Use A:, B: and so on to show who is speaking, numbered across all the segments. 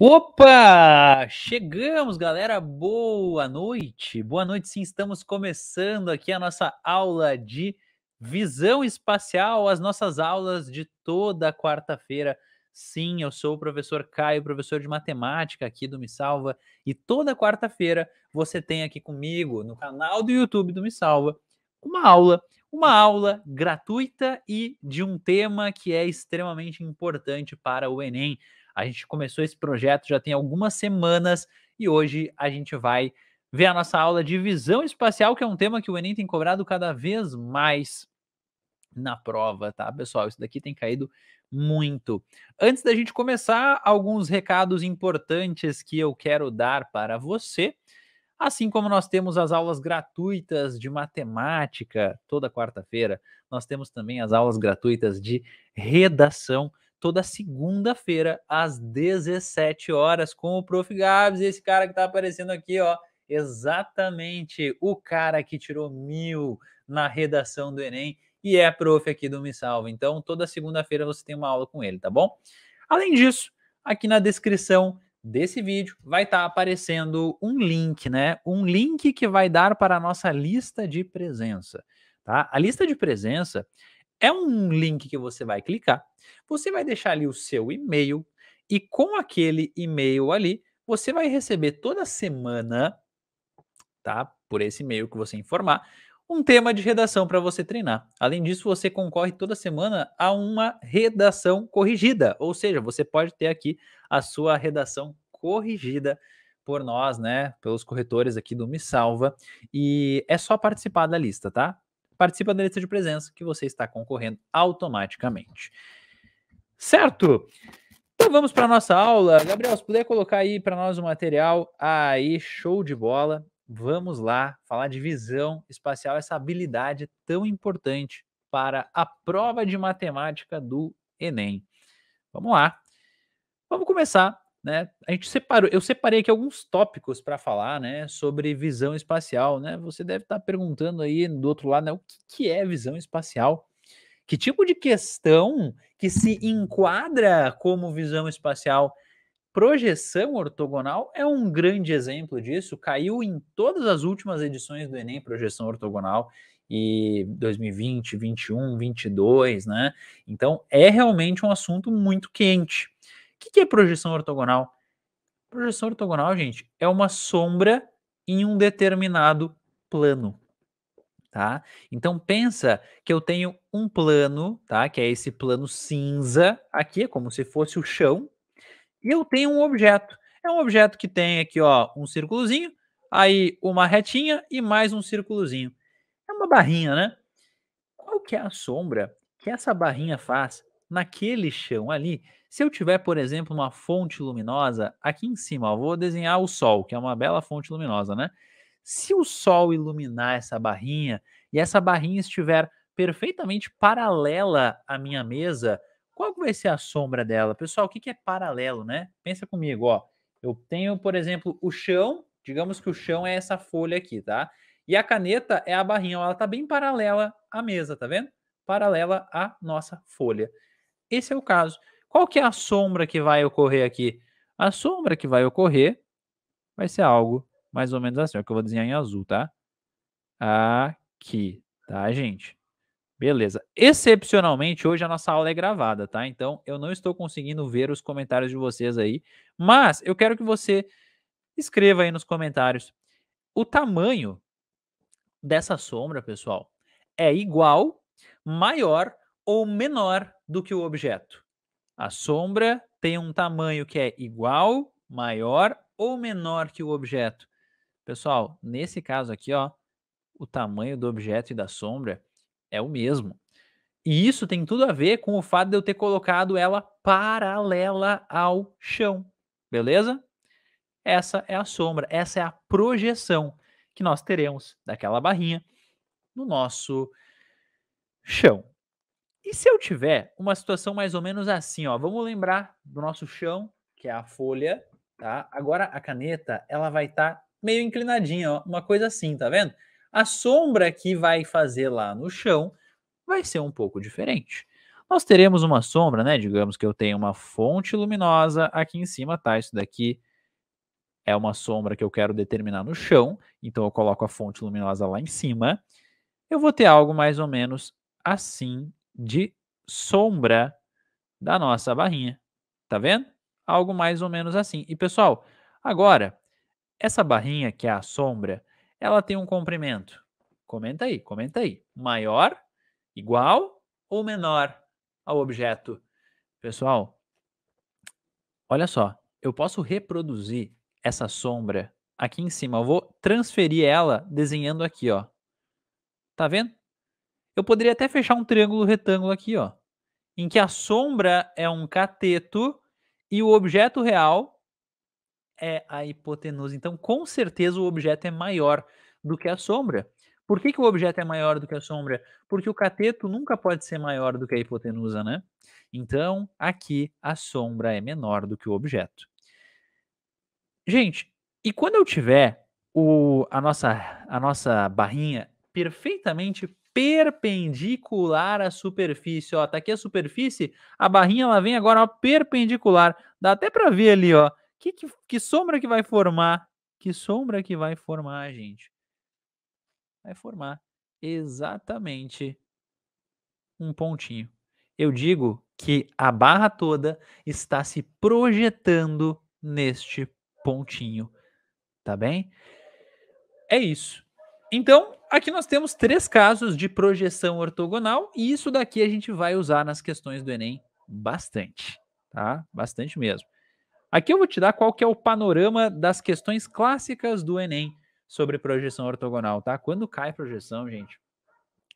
A: Opa! Chegamos, galera. Boa noite. Boa noite. Sim, estamos começando aqui a nossa aula de visão espacial, as nossas aulas de toda quarta-feira. Sim, eu sou o professor Caio, professor de matemática aqui do Me Salva, e toda quarta-feira você tem aqui comigo no canal do YouTube do Me Salva uma aula, uma aula gratuita e de um tema que é extremamente importante para o ENEM a gente começou esse projeto já tem algumas semanas e hoje a gente vai ver a nossa aula de visão espacial, que é um tema que o Enem tem cobrado cada vez mais na prova, tá, pessoal? Isso daqui tem caído muito. Antes da gente começar, alguns recados importantes que eu quero dar para você. Assim como nós temos as aulas gratuitas de matemática toda quarta-feira, nós temos também as aulas gratuitas de redação toda segunda-feira, às 17 horas, com o Prof. Gabs, esse cara que está aparecendo aqui, ó. Exatamente, o cara que tirou mil na redação do Enem e é prof aqui do Me Salva. Então, toda segunda-feira você tem uma aula com ele, tá bom? Além disso, aqui na descrição desse vídeo vai estar tá aparecendo um link, né? Um link que vai dar para a nossa lista de presença, tá? A lista de presença é um link que você vai clicar, você vai deixar ali o seu e-mail e com aquele e-mail ali, você vai receber toda semana, tá? Por esse e-mail que você informar, um tema de redação para você treinar. Além disso, você concorre toda semana a uma redação corrigida, ou seja, você pode ter aqui a sua redação corrigida por nós, né, pelos corretores aqui do Me Salva, e é só participar da lista, tá? participa da lista de presença que você está concorrendo automaticamente. Certo? Então vamos para nossa aula. Gabriel, se puder colocar aí para nós o material, aí show de bola. Vamos lá falar de visão espacial, essa habilidade tão importante para a prova de matemática do Enem. Vamos lá. Vamos começar né? A gente separou, eu separei aqui alguns tópicos para falar, né, sobre visão espacial, né? Você deve estar tá perguntando aí do outro lado, né, o que, que é visão espacial? Que tipo de questão que se enquadra como visão espacial? Projeção ortogonal é um grande exemplo disso. Caiu em todas as últimas edições do Enem projeção ortogonal e 2020, 21, 22, né? Então é realmente um assunto muito quente. O que é projeção ortogonal? Projeção ortogonal, gente, é uma sombra em um determinado plano. Tá? Então pensa que eu tenho um plano, tá? Que é esse plano cinza aqui, é como se fosse o chão, e eu tenho um objeto. É um objeto que tem aqui, ó, um círculozinho, aí uma retinha e mais um círculozinho. É uma barrinha, né? Qual que é a sombra que essa barrinha faz naquele chão ali se eu tiver, por exemplo, uma fonte luminosa aqui em cima, ó, vou desenhar o sol, que é uma bela fonte luminosa, né? Se o sol iluminar essa barrinha e essa barrinha estiver perfeitamente paralela à minha mesa, qual vai ser a sombra dela? Pessoal, o que, é paralelo, né? Pensa comigo, ó. Eu tenho, por exemplo, o chão, digamos que o chão é essa folha aqui, tá? E a caneta é a barrinha, ela tá bem paralela à mesa, tá vendo? Paralela à nossa folha. Esse é o caso. Qual que é a sombra que vai ocorrer aqui? A sombra que vai ocorrer vai ser algo mais ou menos assim, é o que eu vou desenhar em azul, tá? Aqui, tá, gente? Beleza. Excepcionalmente, hoje a nossa aula é gravada, tá? Então, eu não estou conseguindo ver os comentários de vocês aí, mas eu quero que você escreva aí nos comentários o tamanho dessa sombra, pessoal, é igual, maior ou menor do que o objeto. A sombra tem um tamanho que é igual, maior ou menor que o objeto. Pessoal, nesse caso aqui, ó, o tamanho do objeto e da sombra é o mesmo. E isso tem tudo a ver com o fato de eu ter colocado ela paralela ao chão, beleza? Essa é a sombra, essa é a projeção que nós teremos daquela barrinha no nosso chão. E se eu tiver uma situação mais ou menos assim, ó, vamos lembrar do nosso chão, que é a folha, tá? Agora a caneta, ela vai estar tá meio inclinadinha, ó, uma coisa assim, tá vendo? A sombra que vai fazer lá no chão vai ser um pouco diferente. Nós teremos uma sombra, né? Digamos que eu tenho uma fonte luminosa aqui em cima, tá? Isso daqui é uma sombra que eu quero determinar no chão, então eu coloco a fonte luminosa lá em cima. Eu vou ter algo mais ou menos assim de sombra da nossa barrinha. Tá vendo? Algo mais ou menos assim. E pessoal, agora, essa barrinha que é a sombra, ela tem um comprimento. Comenta aí, comenta aí. Maior, igual ou menor ao objeto? Pessoal, olha só. Eu posso reproduzir essa sombra aqui em cima. Eu vou transferir ela desenhando aqui, ó. Tá vendo? Eu poderia até fechar um triângulo retângulo aqui, ó, em que a sombra é um cateto e o objeto real é a hipotenusa. Então, com certeza, o objeto é maior do que a sombra. Por que, que o objeto é maior do que a sombra? Porque o cateto nunca pode ser maior do que a hipotenusa, né? Então, aqui a sombra é menor do que o objeto. Gente, e quando eu tiver o, a, nossa, a nossa barrinha perfeitamente perpendicular à superfície, ó. Tá aqui a superfície, a barrinha ela vem agora ó, perpendicular. Dá até para ver ali, ó. Que, que, que sombra que vai formar? Que sombra que vai formar, gente? Vai formar exatamente um pontinho. Eu digo que a barra toda está se projetando neste pontinho, tá bem? É isso. Então, aqui nós temos três casos de projeção ortogonal, e isso daqui a gente vai usar nas questões do Enem bastante, tá? Bastante mesmo. Aqui eu vou te dar qual que é o panorama das questões clássicas do Enem sobre projeção ortogonal, tá? Quando cai projeção, gente,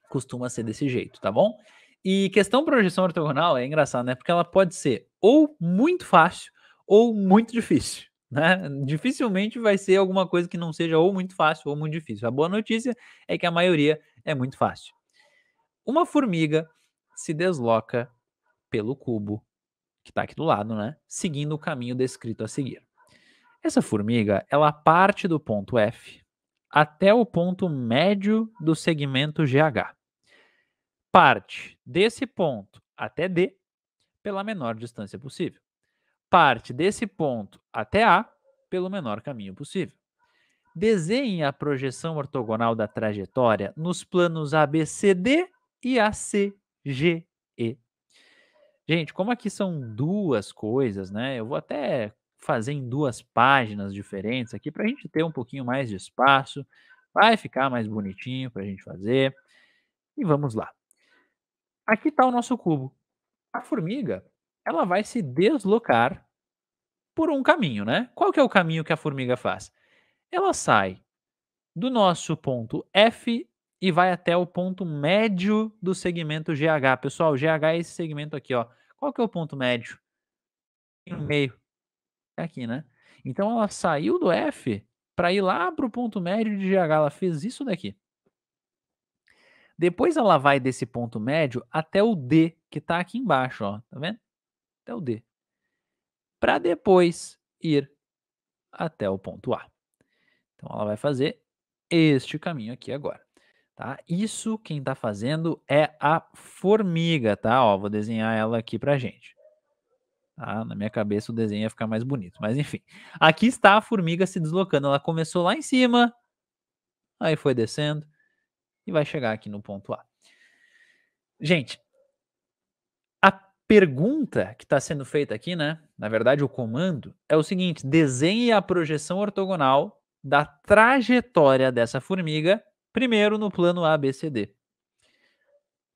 A: costuma ser desse jeito, tá bom? E questão projeção ortogonal é engraçado, né? Porque ela pode ser ou muito fácil ou muito difícil. Né? Dificilmente vai ser alguma coisa que não seja ou muito fácil ou muito difícil. A boa notícia é que a maioria é muito fácil. Uma formiga se desloca pelo cubo que está aqui do lado, né? Seguindo o caminho descrito a seguir. Essa formiga, ela parte do ponto F até o ponto médio do segmento GH. Parte desse ponto até D pela menor distância possível parte desse ponto até A pelo menor caminho possível. Desenhe a projeção ortogonal da trajetória nos planos ABCD e ACGE. Gente, como aqui são duas coisas, né? Eu vou até fazer em duas páginas diferentes aqui para a gente ter um pouquinho mais de espaço. Vai ficar mais bonitinho para a gente fazer. E vamos lá. Aqui está o nosso cubo. A formiga ela vai se deslocar por um caminho, né? Qual que é o caminho que a formiga faz? Ela sai do nosso ponto F e vai até o ponto médio do segmento GH. Pessoal, GH é esse segmento aqui, ó. Qual que é o ponto médio? No hum. meio. É aqui, né? Então ela saiu do F para ir lá para o ponto médio de GH. Ela fez isso daqui. Depois ela vai desse ponto médio até o D, que está aqui embaixo, ó. Tá vendo? até o D, para depois ir até o ponto A. Então ela vai fazer este caminho aqui agora. Tá? Isso quem está fazendo é a formiga, tá? Ó, vou desenhar ela aqui para gente. Tá? Na minha cabeça o desenho ia ficar mais bonito, mas enfim. Aqui está a formiga se deslocando. Ela começou lá em cima, aí foi descendo e vai chegar aqui no ponto A. Gente, pergunta que está sendo feita aqui, né? Na verdade, o comando é o seguinte: desenhe a projeção ortogonal da trajetória dessa formiga, primeiro no plano ABCD.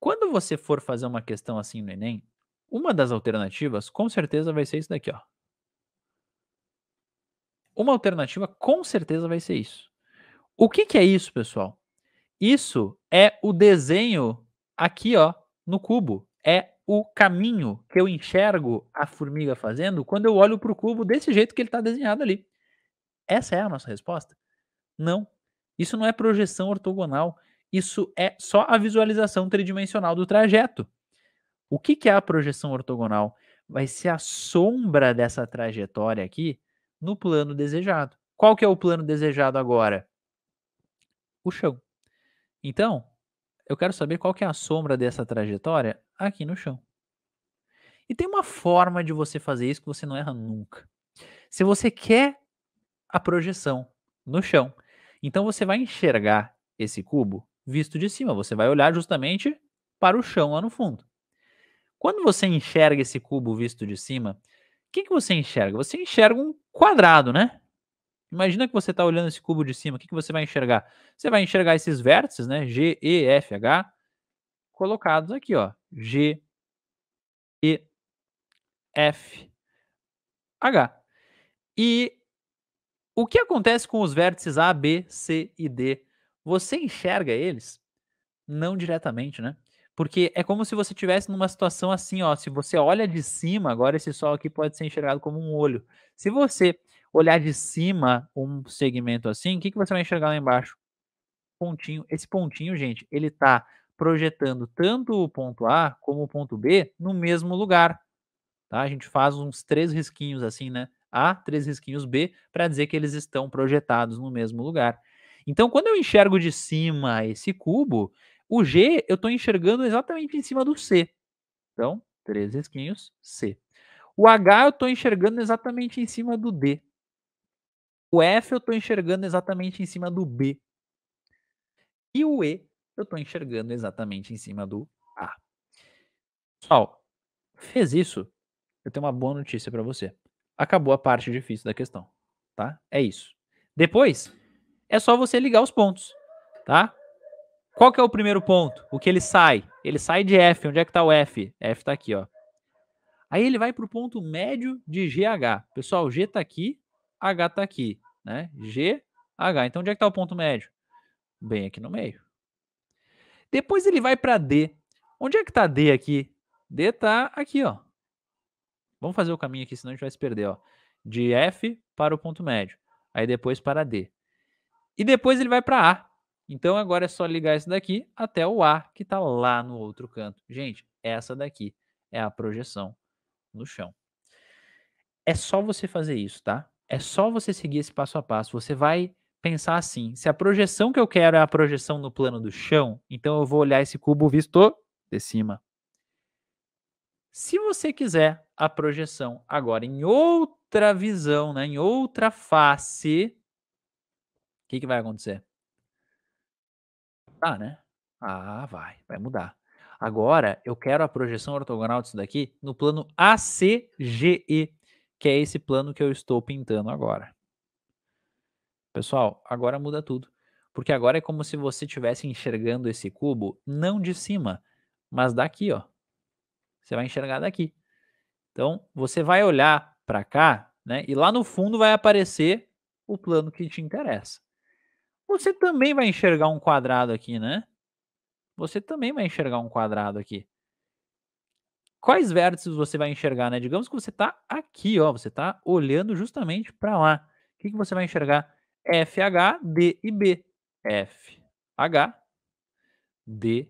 A: Quando você for fazer uma questão assim no Enem, uma das alternativas com certeza vai ser isso daqui, ó. Uma alternativa com certeza vai ser isso. O que, que é isso, pessoal? Isso é o desenho aqui, ó, no cubo. É o caminho que eu enxergo a formiga fazendo quando eu olho para o cubo desse jeito que ele está desenhado ali. Essa é a nossa resposta? Não. Isso não é projeção ortogonal. Isso é só a visualização tridimensional do trajeto. O que, que é a projeção ortogonal? Vai ser a sombra dessa trajetória aqui no plano desejado. Qual que é o plano desejado agora? O chão. Então, eu quero saber qual que é a sombra dessa trajetória aqui no chão. E tem uma forma de você fazer isso que você não erra nunca. Se você quer a projeção no chão, então você vai enxergar esse cubo visto de cima, você vai olhar justamente para o chão lá no fundo. Quando você enxerga esse cubo visto de cima, o que, que você enxerga? Você enxerga um quadrado, né? Imagina que você está olhando esse cubo de cima, o que, que você vai enxergar? Você vai enxergar esses vértices, né? G, E, F, H, colocados aqui, ó. G, E, F, H. E o que acontece com os vértices A, B, C e D? Você enxerga eles? Não diretamente, né? Porque é como se você tivesse numa situação assim, ó. Se você olha de cima, agora esse sol aqui pode ser enxergado como um olho. Se você olhar de cima um segmento assim, o que, que você vai enxergar lá embaixo? Pontinho. Esse pontinho, gente, ele está projetando tanto o ponto A como o ponto B no mesmo lugar. Tá? A gente faz uns três risquinhos assim, né? A, três risquinhos B, para dizer que eles estão projetados no mesmo lugar. Então, quando eu enxergo de cima esse cubo, o G eu estou enxergando exatamente em cima do C. Então, três risquinhos, C. O H eu estou enxergando exatamente em cima do D. O F eu estou enxergando exatamente em cima do B. E o E eu estou enxergando exatamente em cima do A. Pessoal, fez isso, eu tenho uma boa notícia para você. Acabou a parte difícil da questão, tá? É isso. Depois, é só você ligar os pontos, tá? Qual que é o primeiro ponto? O que ele sai? Ele sai de F. Onde é que está o F? F está aqui, ó. Aí ele vai para o ponto médio de GH. Pessoal, G está aqui, H está aqui, né? GH. Então, onde é que está o ponto médio? Bem aqui no meio. Depois ele vai para D. Onde é que tá D aqui? D tá aqui, ó. Vamos fazer o caminho aqui, senão a gente vai se perder, ó. De F para o ponto médio. Aí depois para D. E depois ele vai para A. Então agora é só ligar esse daqui até o A, que está lá no outro canto. Gente, essa daqui é a projeção no chão. É só você fazer isso, tá? É só você seguir esse passo a passo. Você vai pensar assim: se a projeção que eu quero é a projeção no plano do chão, então eu vou olhar esse cubo visto de cima. Se você quiser a projeção agora em outra visão, né, em outra face, o que, que vai acontecer? Ah, né? Ah, vai, vai mudar. Agora eu quero a projeção ortogonal disso daqui no plano ACGE, que é esse plano que eu estou pintando agora. Pessoal, agora muda tudo. Porque agora é como se você estivesse enxergando esse cubo não de cima, mas daqui, ó. Você vai enxergar daqui. Então, você vai olhar para cá, né? E lá no fundo vai aparecer o plano que te interessa. Você também vai enxergar um quadrado aqui, né? Você também vai enxergar um quadrado aqui. Quais vértices você vai enxergar, né? Digamos que você está aqui, ó. Você está olhando justamente para lá. O que, que você vai enxergar? F, H, D e B. F, H, D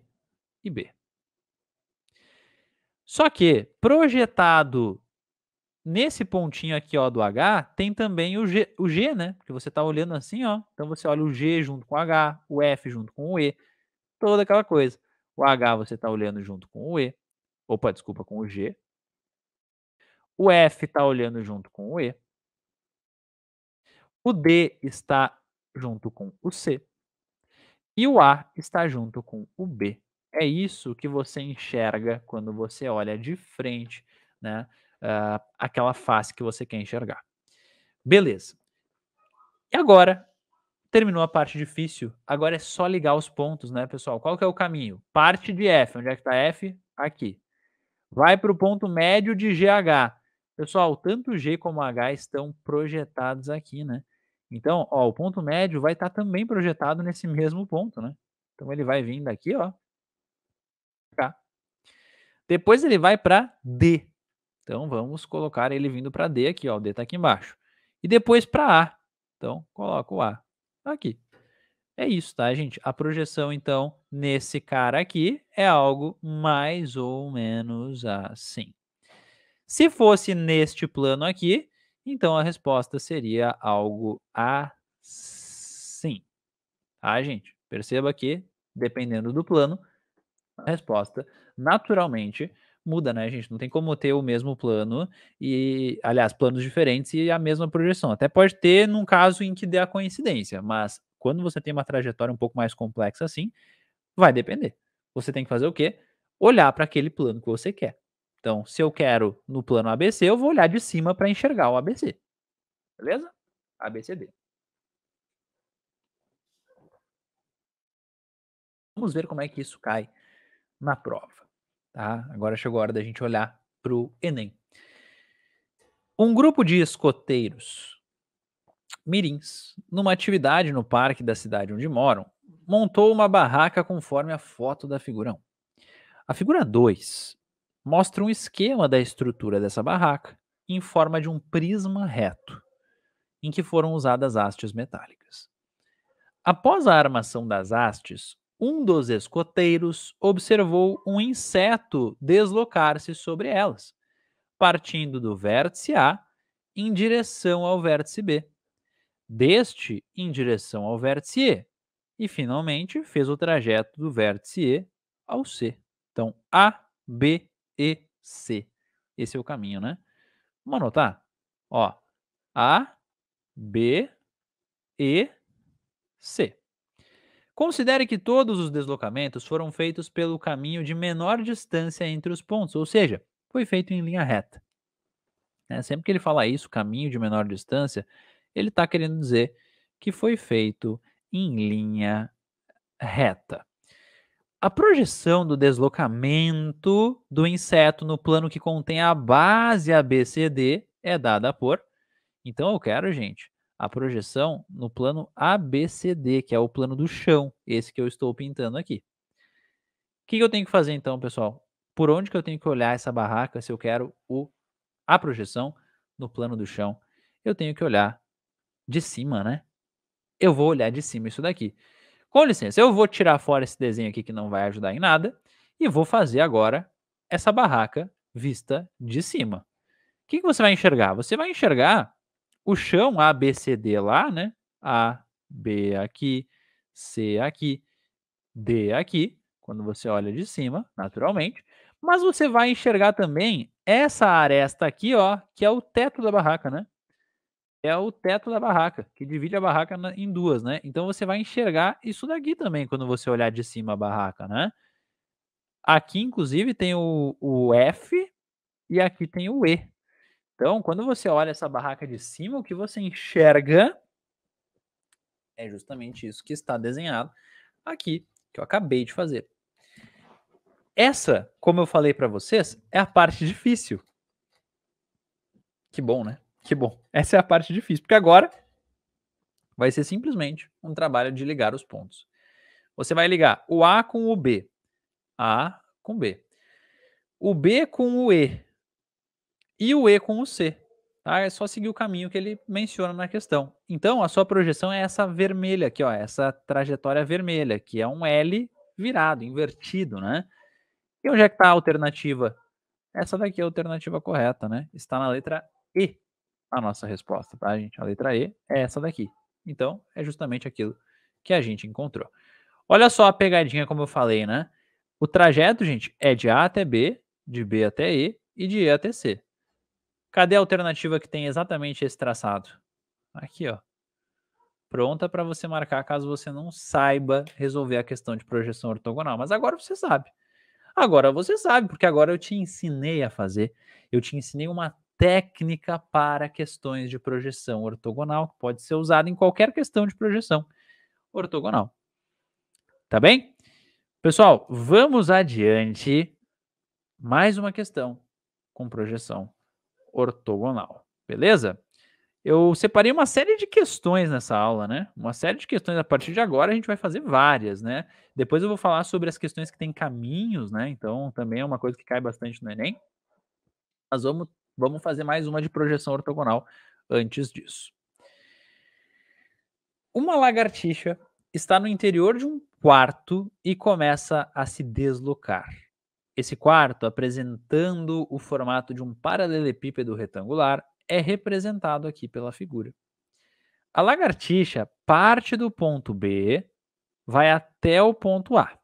A: e B. Só que projetado nesse pontinho aqui ó, do H, tem também o G, o G, né? Porque você está olhando assim, ó. Então você olha o G junto com o H, o F junto com o E, toda aquela coisa. O H você está olhando junto com o E. Opa, desculpa, com o G. O F está olhando junto com o E. O D está junto com o C. E o A está junto com o B. É isso que você enxerga quando você olha de frente, né? Uh, aquela face que você quer enxergar. Beleza. E agora, terminou a parte difícil, agora é só ligar os pontos, né, pessoal? Qual que é o caminho? Parte de F. Onde é que está F? Aqui. Vai para o ponto médio de GH. Pessoal, tanto G como H estão projetados aqui, né? Então, ó, o ponto médio vai estar tá também projetado nesse mesmo ponto, né? Então ele vai vir daqui, ó. Cá. Depois ele vai para D. Então vamos colocar ele vindo para D aqui, ó, o D está aqui embaixo. E depois para A. Então coloco o A aqui. É isso, tá, gente? A projeção, então, nesse cara aqui é algo mais ou menos assim. Se fosse neste plano aqui, então a resposta seria algo assim. Ah, gente, perceba que, dependendo do plano, a resposta naturalmente muda, né, gente? Não tem como ter o mesmo plano e, aliás, planos diferentes e a mesma projeção. Até pode ter num caso em que dê a coincidência, mas quando você tem uma trajetória um pouco mais complexa assim, vai depender. Você tem que fazer o quê? Olhar para aquele plano que você quer. Então, se eu quero no plano ABC, eu vou olhar de cima para enxergar o ABC. Beleza? ABCD. Vamos ver como é que isso cai na prova. Tá? Agora chegou a hora da gente olhar para o Enem. Um grupo de escoteiros mirins, numa atividade no parque da cidade onde moram, montou uma barraca conforme a foto da Figura 1. A figura 2 mostra um esquema da estrutura dessa barraca em forma de um prisma reto, em que foram usadas hastes metálicas. Após a armação das hastes, um dos escoteiros observou um inseto deslocar-se sobre elas, partindo do vértice A em direção ao vértice B, deste em direção ao vértice E, e finalmente fez o trajeto do vértice E ao C. Então, A, B e C. Esse é o caminho, né? Vamos anotar? Ó, A, B, E, C. Considere que todos os deslocamentos foram feitos pelo caminho de menor distância entre os pontos, ou seja, foi feito em linha reta. Né? Sempre que ele fala isso, caminho de menor distância, ele está querendo dizer que foi feito em linha reta. A projeção do deslocamento do inseto no plano que contém a base ABCD é dada por. Então eu quero, gente, a projeção no plano ABCD, que é o plano do chão, esse que eu estou pintando aqui. O que, eu tenho que fazer então, pessoal? Por onde que eu tenho que olhar essa barraca se eu quero o, a projeção no plano do chão? Eu tenho que olhar de cima, né? Eu vou olhar de cima isso daqui. Com licença, eu vou tirar fora esse desenho aqui que não vai ajudar em nada e vou fazer agora essa barraca vista de cima. O que, que você vai enxergar? Você vai enxergar o chão A, B, C, D lá, né? A, B aqui, C aqui, D aqui, quando você olha de cima, naturalmente. Mas você vai enxergar também essa aresta aqui, ó, que é o teto da barraca, né? é o teto da barraca, que divide a barraca em duas, né? Então você vai enxergar isso daqui também quando você olhar de cima a barraca, né? Aqui, inclusive, tem o, o F e aqui tem o E. Então, quando você olha essa barraca de cima, o que você enxerga é justamente isso que está desenhado aqui, que eu acabei de fazer. Essa, como eu falei para vocês, é a parte difícil. Que bom, né? Que bom. Essa é a parte difícil, porque agora vai ser simplesmente um trabalho de ligar os pontos. Você vai ligar o A com o B. A com B. O B com o E. E o E com o C. Tá? É só seguir o caminho que ele menciona na questão. Então, a sua projeção é essa vermelha aqui, ó, essa trajetória vermelha, que é um L virado, invertido, né? E onde é que está a alternativa? Essa daqui é a alternativa correta, né? Está na letra E a nossa resposta, tá, gente? A letra E é essa daqui. Então, é justamente aquilo que a gente encontrou. Olha só a pegadinha, como eu falei, né? O trajeto, gente, é de A até B, de B até E e de E até C. Cadê a alternativa que tem exatamente esse traçado? Aqui, ó. Pronta para você marcar caso você não saiba resolver a questão de projeção ortogonal. Mas agora você sabe. Agora você sabe, porque agora eu te ensinei a fazer. Eu te ensinei uma técnica para questões de projeção ortogonal, que pode ser usada em qualquer questão de projeção ortogonal. Tá bem? Pessoal, vamos adiante. Mais uma questão com projeção ortogonal, beleza? Eu separei uma série de questões nessa aula, né? Uma série de questões. A partir de agora a gente vai fazer várias, né? Depois eu vou falar sobre as questões que têm caminhos, né? Então também é uma coisa que cai bastante no Enem. Mas vamos Vamos fazer mais uma de projeção ortogonal antes disso. Uma lagartixa está no interior de um quarto e começa a se deslocar. Esse quarto, apresentando o formato de um paralelepípedo retangular, é representado aqui pela figura. A lagartixa parte do ponto B, vai até o ponto A.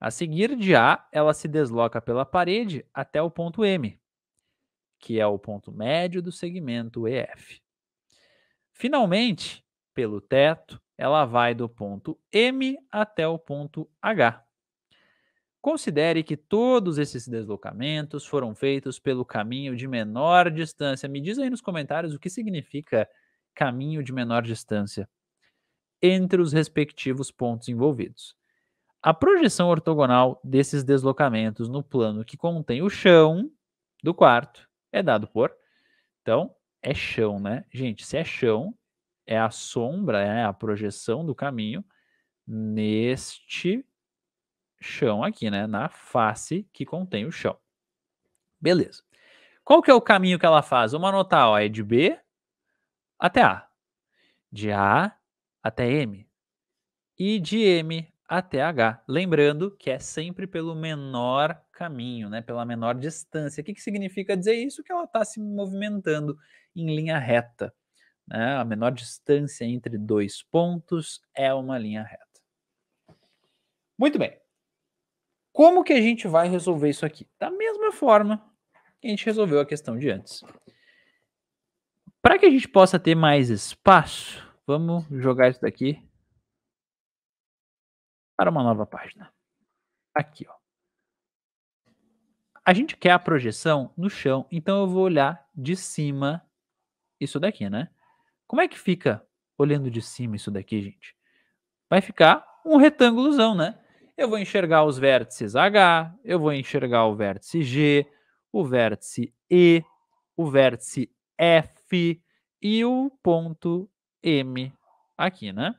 A: A seguir de A, ela se desloca pela parede até o ponto M que é o ponto médio do segmento EF. Finalmente, pelo teto, ela vai do ponto M até o ponto H. Considere que todos esses deslocamentos foram feitos pelo caminho de menor distância. Me diz aí nos comentários o que significa caminho de menor distância entre os respectivos pontos envolvidos. A projeção ortogonal desses deslocamentos no plano que contém o chão do quarto é dado por. Então, é chão, né? Gente, se é chão, é a sombra, é a projeção do caminho neste chão aqui, né? Na face que contém o chão. Beleza. Qual que é o caminho que ela faz? Vamos anotar, ó, é de B até A. De A até M. E de M até H. Lembrando que é sempre pelo menor caminho, né, pela menor distância. O que, que significa dizer isso? Que ela está se movimentando em linha reta. Né? A menor distância entre dois pontos é uma linha reta. Muito bem. Como que a gente vai resolver isso aqui? Da mesma forma que a gente resolveu a questão de antes. Para que a gente possa ter mais espaço, vamos jogar isso daqui para uma nova página. Aqui, ó. A gente quer a projeção no chão, então eu vou olhar de cima isso daqui, né? Como é que fica olhando de cima isso daqui, gente? Vai ficar um retângulozão, né? Eu vou enxergar os vértices H, eu vou enxergar o vértice G, o vértice E, o vértice F e o ponto M aqui, né?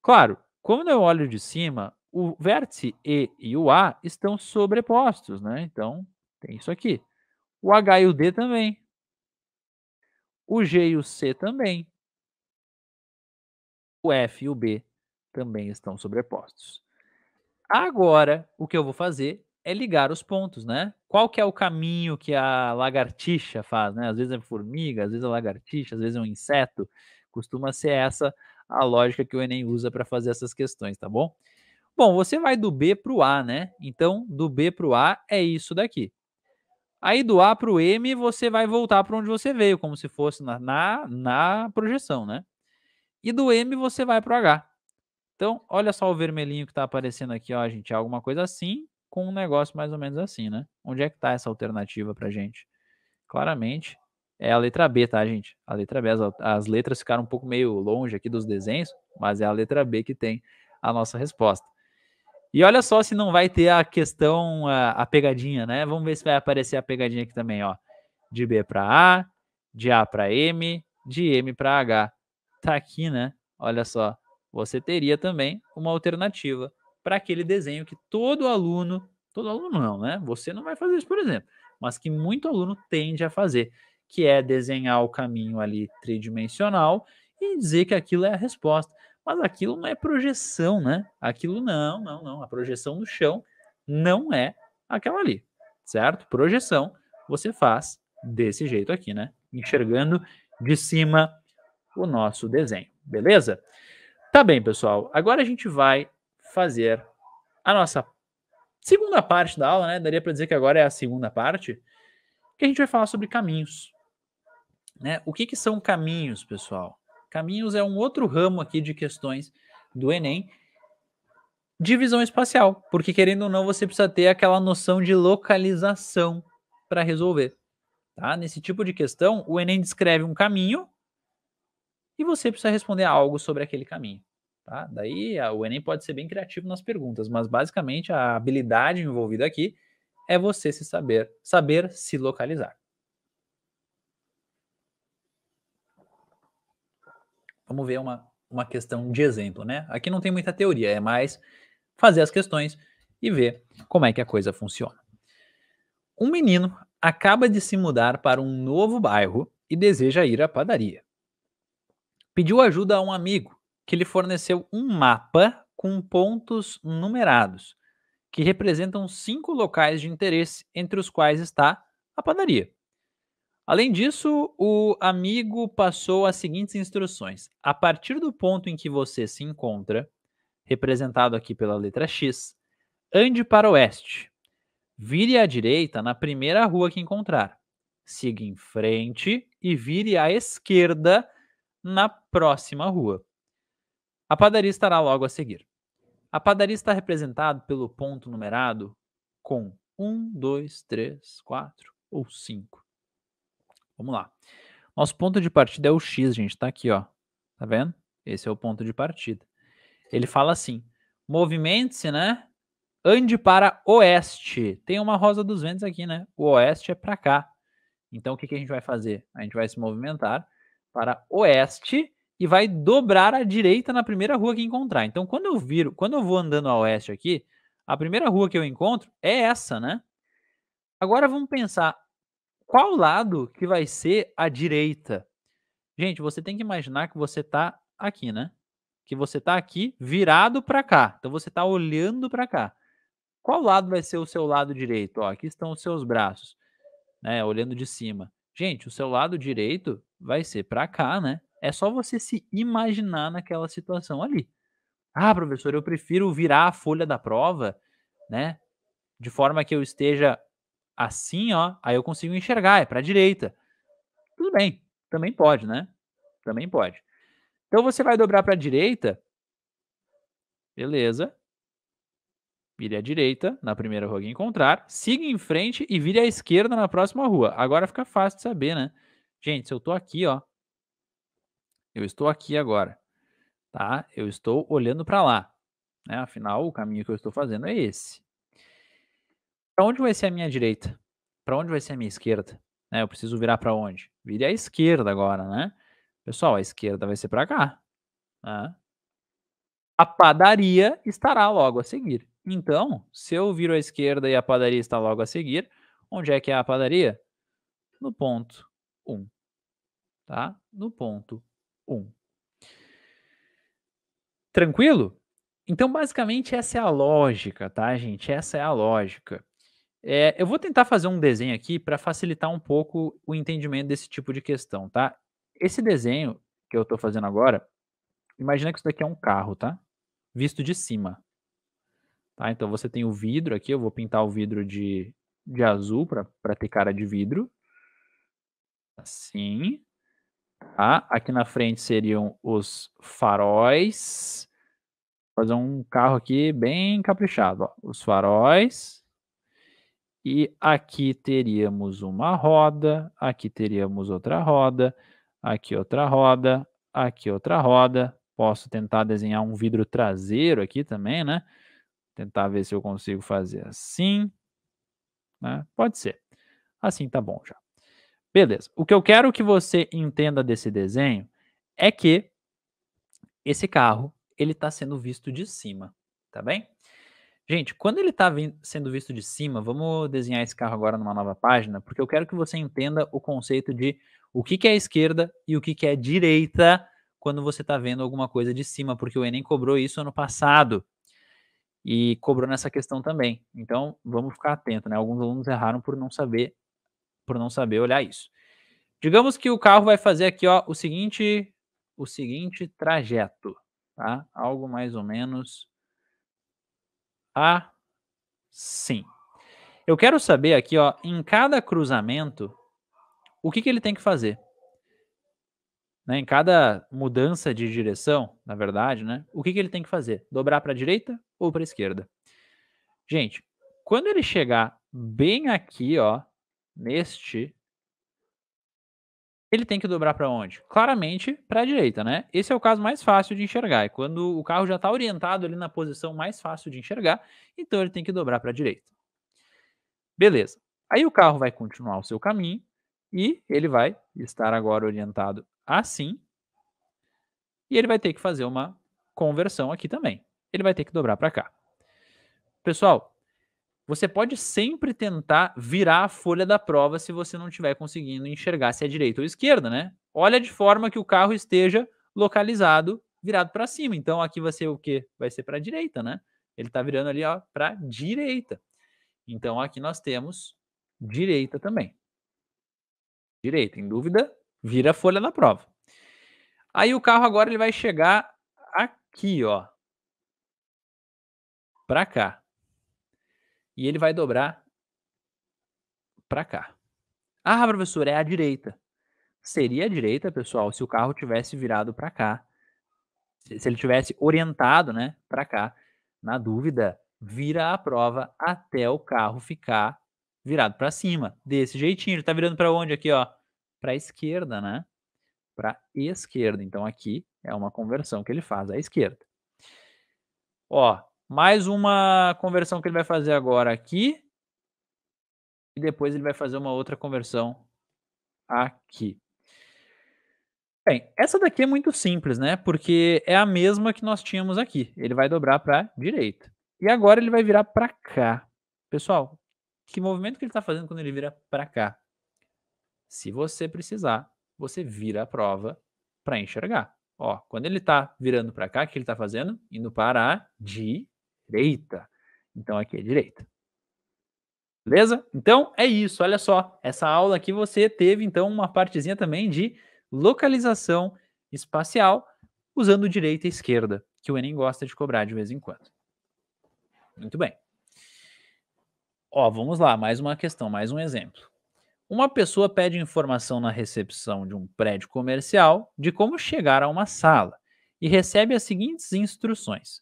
A: Claro, quando eu olho de cima, o vértice E e o A estão sobrepostos, né? Então, tem isso aqui. O H e o D também. O G e o C também. O F e o B também estão sobrepostos. Agora, o que eu vou fazer é ligar os pontos, né? Qual que é o caminho que a lagartixa faz, né? Às vezes é formiga, às vezes é lagartixa, às vezes é um inseto. Costuma ser essa a lógica que o Enem usa para fazer essas questões, tá bom? Bom, você vai do B para o A, né? Então, do B para o A é isso daqui. Aí, do A para o M, você vai voltar para onde você veio, como se fosse na, na, na projeção, né? E do M, você vai para o H. Então, olha só o vermelhinho que está aparecendo aqui, ó, gente. É alguma coisa assim, com um negócio mais ou menos assim, né? Onde é que está essa alternativa para gente? Claramente, é a letra B, tá, gente? A letra B. As, as, letras ficaram um pouco meio longe aqui dos desenhos, mas é a letra B que tem a nossa resposta. E olha só se não vai ter a questão, a, a, pegadinha, né? Vamos ver se vai aparecer a pegadinha aqui também, ó. De B para A, de A para M, de M para H. Tá aqui, né? Olha só. Você teria também uma alternativa para aquele desenho que todo aluno, todo aluno não, né? Você não vai fazer isso, por exemplo, mas que muito aluno tende a fazer, que é desenhar o caminho ali tridimensional e dizer que aquilo é a resposta. Mas aquilo não é projeção, né? Aquilo não, não, não. A projeção no chão não é aquela ali, certo? Projeção você faz desse jeito aqui, né? Enxergando de cima o nosso desenho, beleza? Tá bem, pessoal. Agora a gente vai fazer a nossa segunda parte da aula, né? Daria para dizer que agora é a segunda parte, que a gente vai falar sobre caminhos. Né? O que, que são caminhos, pessoal? Caminhos é um outro ramo aqui de questões do Enem divisão espacial, porque querendo ou não, você precisa ter aquela noção de localização para resolver. Tá? Nesse tipo de questão, o Enem descreve um caminho e você precisa responder algo sobre aquele caminho. Tá? Daí a, o Enem pode ser bem criativo nas perguntas, mas basicamente a habilidade envolvida aqui é você se saber, saber se localizar. vamos ver uma, uma questão de exemplo, né? Aqui não tem muita teoria, é mais fazer as questões e ver como é que a coisa funciona. Um menino acaba de se mudar para um novo bairro e deseja ir à padaria. Pediu ajuda a um amigo, que lhe forneceu um mapa com pontos numerados, que representam cinco locais de interesse, entre os quais está a padaria. Além disso, o amigo passou as seguintes instruções: a partir do ponto em que você se encontra, representado aqui pela letra X, ande para o oeste. Vire à direita na primeira rua que encontrar. Siga em frente e vire à esquerda na próxima rua. A padaria estará logo a seguir. A padaria está representada pelo ponto numerado com 1, 2, 3, 4 ou 5. Vamos lá. Nosso ponto de partida é o X, gente. Tá aqui, ó. Tá vendo? Esse é o ponto de partida. Ele fala assim: movimente-se, né? Ande para oeste. Tem uma rosa dos ventos aqui, né? O oeste é para cá. Então o que, que a gente vai fazer? A gente vai se movimentar para oeste e vai dobrar à direita na primeira rua que encontrar. Então quando eu viro, quando eu vou andando a oeste aqui, a primeira rua que eu encontro é essa, né? Agora vamos pensar qual lado que vai ser a direita? Gente, você tem que imaginar que você está aqui, né? Que você está aqui virado para cá. Então você está olhando para cá. Qual lado vai ser o seu lado direito? Ó, aqui estão os seus braços, né? Olhando de cima. Gente, o seu lado direito vai ser para cá, né? É só você se imaginar naquela situação ali. Ah, professor, eu prefiro virar a folha da prova, né? De forma que eu esteja Assim, ó, aí eu consigo enxergar, é para a direita. Tudo bem, também pode, né? Também pode. Então você vai dobrar para a direita. Beleza. Vire à direita na primeira rua que encontrar. Siga em frente e vire à esquerda na próxima rua. Agora fica fácil de saber, né? Gente, se eu tô aqui, ó. Eu estou aqui agora. Tá? Eu estou olhando para lá. Né? Afinal, o caminho que eu estou fazendo é esse para onde vai ser a minha direita? Para onde vai ser a minha esquerda? Né, eu preciso virar para onde? Vire à esquerda agora, né? Pessoal, a esquerda vai ser para cá. Né? A padaria estará logo a seguir. Então, se eu viro à esquerda e a padaria está logo a seguir, onde é que é a padaria? No ponto 1. Tá? No ponto 1. Tranquilo? Então, basicamente, essa é a lógica, tá, gente? Essa é a lógica. É, eu vou tentar fazer um desenho aqui para facilitar um pouco o entendimento desse tipo de questão, tá? Esse desenho que eu estou fazendo agora, imagina que isso daqui é um carro, tá? Visto de cima. Tá? Então você tem o vidro aqui, eu vou pintar o vidro de, de azul para ter cara de vidro. Assim. Tá? Aqui na frente seriam os faróis. Vou fazer um carro aqui bem caprichado. Ó. Os faróis. E aqui teríamos uma roda, aqui teríamos outra roda, aqui outra roda, aqui outra roda. Posso tentar desenhar um vidro traseiro aqui também, né? Tentar ver se eu consigo fazer assim. Né? Pode ser. Assim tá bom já. Beleza. O que eu quero que você entenda desse desenho é que esse carro ele está sendo visto de cima, tá bem? Gente, quando ele está sendo visto de cima, vamos desenhar esse carro agora numa nova página, porque eu quero que você entenda o conceito de o que, que é esquerda e o que, que é direita quando você está vendo alguma coisa de cima, porque o Enem cobrou isso ano passado e cobrou nessa questão também. Então, vamos ficar atento, né? Alguns alunos erraram por não saber, por não saber olhar isso. Digamos que o carro vai fazer aqui, ó, o seguinte, o seguinte trajeto, tá? Algo mais ou menos assim. Eu quero saber aqui, ó, em cada cruzamento, o que, que ele tem que fazer. Né? Em cada mudança de direção, na verdade, né? O que, que ele tem que fazer? Dobrar para a direita ou para a esquerda? Gente, quando ele chegar bem aqui, ó, neste ele tem que dobrar para onde? Claramente para a direita, né? Esse é o caso mais fácil de enxergar. É quando o carro já está orientado ali na posição mais fácil de enxergar, então ele tem que dobrar para a direita. Beleza. Aí o carro vai continuar o seu caminho e ele vai estar agora orientado assim. E ele vai ter que fazer uma conversão aqui também. Ele vai ter que dobrar para cá. Pessoal, você pode sempre tentar virar a folha da prova se você não estiver conseguindo enxergar se é direita ou esquerda, né? Olha de forma que o carro esteja localizado virado para cima. Então aqui vai ser o quê? Vai ser para a direita, né? Ele está virando ali para a direita. Então aqui nós temos direita também. Direita, em dúvida, vira a folha da prova. Aí o carro agora ele vai chegar aqui, ó. Para cá. E ele vai dobrar para cá. Ah, professor, é a direita. Seria a direita, pessoal, se o carro tivesse virado para cá. Se ele tivesse orientado, né, para cá. Na dúvida, vira a prova até o carro ficar virado para cima, desse jeitinho. Ele está virando para onde aqui, ó? Para esquerda, né? Para esquerda. Então aqui é uma conversão que ele faz à esquerda. Ó, mais uma conversão que ele vai fazer agora aqui. E depois ele vai fazer uma outra conversão aqui. Bem, essa daqui é muito simples, né? Porque é a mesma que nós tínhamos aqui. Ele vai dobrar para direita. E agora ele vai virar para cá. Pessoal, que movimento que ele está fazendo quando ele vira para cá? Se você precisar, você vira a prova para enxergar. Ó, quando ele está virando para cá, o que ele está fazendo? Indo para a direita direita. Então aqui é direita. Beleza? Então é isso, olha só. Essa aula aqui você teve então uma partezinha também de localização espacial usando direita e esquerda, que o Enem gosta de cobrar de vez em quando. Muito bem. Ó, vamos lá, mais uma questão, mais um exemplo. Uma pessoa pede informação na recepção de um prédio comercial de como chegar a uma sala e recebe as seguintes instruções: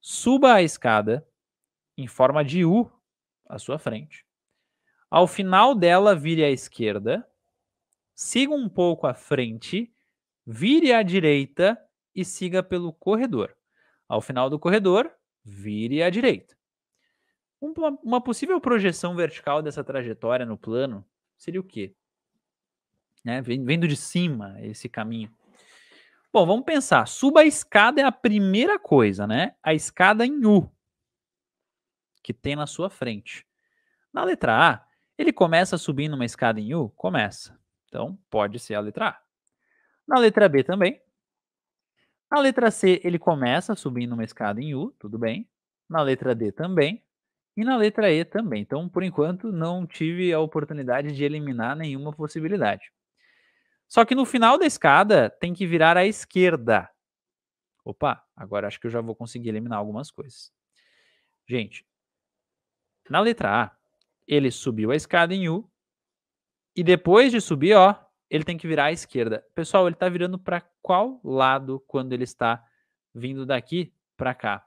A: Suba a escada em forma de U à sua frente. Ao final dela, vire à esquerda. Siga um pouco à frente, vire à direita e siga pelo corredor. Ao final do corredor, vire à direita. Uma, possível projeção vertical dessa trajetória no plano seria o quê? Né? Vendo de cima esse caminho. Bom, vamos pensar. Suba a escada é a primeira coisa, né? A escada em U que tem na sua frente. Na letra A, ele começa subindo uma escada em U? Começa. Então, pode ser a letra A. Na letra B também. Na letra C, ele começa subindo uma escada em U, tudo bem. Na letra D também. E na letra E também. Então, por enquanto, não tive a oportunidade de eliminar nenhuma possibilidade. Só que no final da escada tem que virar à esquerda. Opa, agora acho que eu já vou conseguir eliminar algumas coisas. Gente, na letra A, ele subiu a escada em U e depois de subir, ó, ele tem que virar à esquerda. Pessoal, ele está virando para qual lado quando ele está vindo daqui para cá?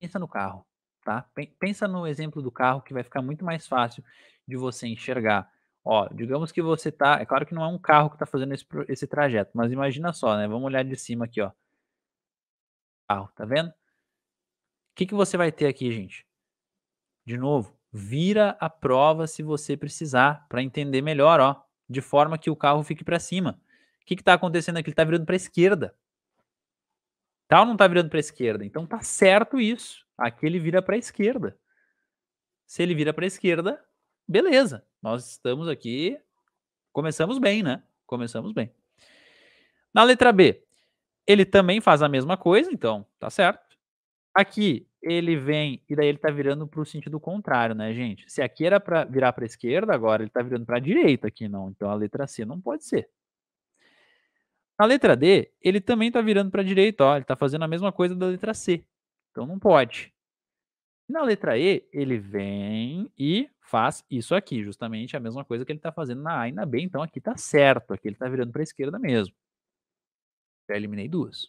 A: Pensa no carro, tá? Pensa no exemplo do carro que vai ficar muito mais fácil de você enxergar. Ó, digamos que você tá. É claro que não é um carro que tá fazendo esse, esse trajeto, mas imagina só, né? Vamos olhar de cima aqui, ó. Carro, tá vendo? O que, que você vai ter aqui, gente? De novo, vira a prova se você precisar, para entender melhor, ó. De forma que o carro fique para cima. O que, que tá acontecendo aqui? Ele tá virando para esquerda. Tá ou não tá virando para esquerda? Então tá certo isso. Aqui ele vira para esquerda. Se ele vira para esquerda, beleza. Nós estamos aqui. Começamos bem, né? Começamos bem. Na letra B, ele também faz a mesma coisa, então tá certo. Aqui ele vem e daí ele tá virando para o sentido contrário, né, gente? Se aqui era para virar para esquerda, agora ele tá virando para direita aqui, não. Então a letra C não pode ser. Na letra D, ele também tá virando para direita, ó, ele tá fazendo a mesma coisa da letra C. Então não pode. Na letra E, ele vem e faz isso aqui, justamente a mesma coisa que ele está fazendo na A e na B, então aqui está certo, aqui ele está virando para a esquerda mesmo. Já eliminei duas.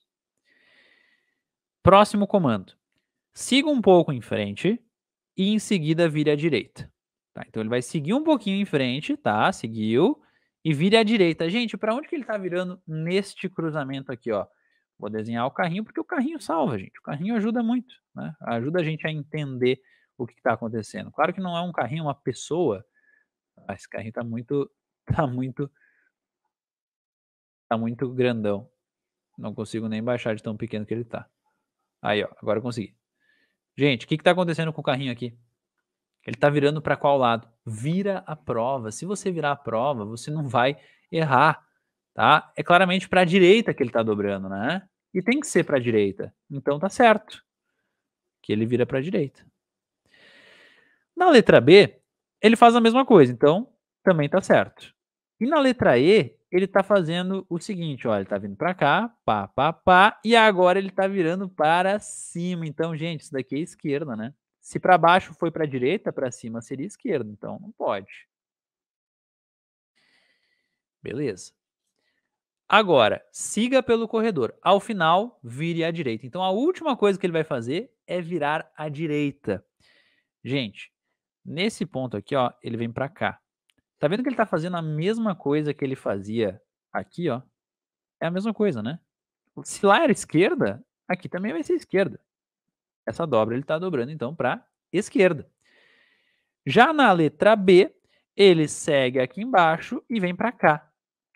A: Próximo comando. Siga um pouco em frente e em seguida vire à direita. Tá, então ele vai seguir um pouquinho em frente, tá? Seguiu e vire à direita. Gente, para onde que ele está virando neste cruzamento aqui, ó? Vou desenhar o carrinho porque o carrinho salva, gente. O carrinho ajuda muito, né? Ajuda a gente a entender o que está acontecendo. Claro que não é um carrinho, uma pessoa. Ah, esse carrinho está muito, tá muito, tá muito grandão. Não consigo nem baixar de tão pequeno que ele está. Aí, ó, agora eu consegui. Gente, o que está acontecendo com o carrinho aqui? Ele está virando para qual lado? Vira a prova. Se você virar a prova, você não vai errar, tá? É claramente para a direita que ele está dobrando, né? E tem que ser para a direita. Então tá certo que ele vira para a direita. Na letra B, ele faz a mesma coisa, então também tá certo. E na letra E, ele tá fazendo o seguinte, olha, ele tá vindo para cá, pá, pá, pá, e agora ele tá virando para cima. Então, gente, isso daqui é esquerda, né? Se para baixo foi para direita, para cima seria esquerda, então não pode. Beleza. Agora, siga pelo corredor. Ao final, vire à direita. Então, a última coisa que ele vai fazer é virar à direita. Gente, nesse ponto aqui, ó, ele vem para cá. Tá vendo que ele está fazendo a mesma coisa que ele fazia aqui, ó? É a mesma coisa, né? Se lá era esquerda, aqui também vai ser esquerda. Essa dobra ele está dobrando, então, para esquerda. Já na letra B, ele segue aqui embaixo e vem para cá.